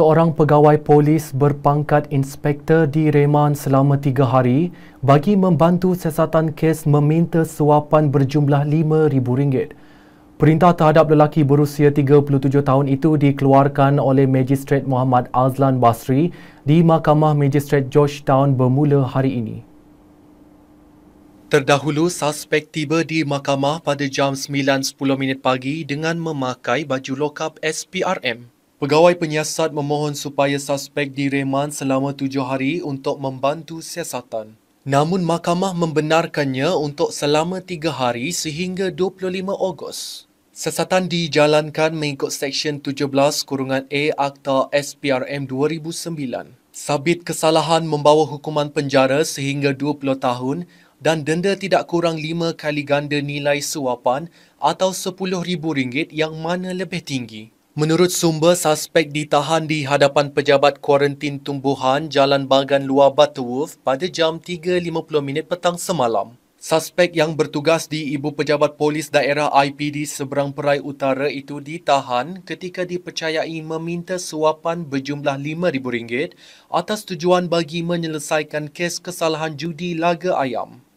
Seorang pegawai polis berpangkat inspektor di Reman selama tiga hari bagi membantu siasatan kes meminta suapan berjumlah rm ringgit. Perintah terhadap lelaki berusia 37 tahun itu dikeluarkan oleh Magistrate Muhammad Azlan Basri di Mahkamah Magistrate Georgetown bermula hari ini. Terdahulu, suspek tiba di mahkamah pada jam 9.10 pagi dengan memakai baju lokap SPRM. Pegawai penyiasat memohon supaya suspek direman selama tujuh hari untuk membantu siasatan. Namun mahkamah membenarkannya untuk selama tiga hari sehingga 25 Ogos. Siasatan dijalankan mengikut Seksyen 17 Kurungan A Akta SPRM 2009. Sabit kesalahan membawa hukuman penjara sehingga 20 tahun dan denda tidak kurang 5 kali ganda nilai suapan atau RM10,000 yang mana lebih tinggi. Menurut sumber, suspek ditahan di hadapan pejabat kuarantin tumbuhan Jalan Bagan Luar Butterworth pada jam 3.50 petang semalam. Suspek yang bertugas di Ibu Pejabat Polis Daerah IPD Seberang Perai Utara itu ditahan ketika dipercayai meminta suapan berjumlah RM5,000 atas tujuan bagi menyelesaikan kes kesalahan judi laga ayam.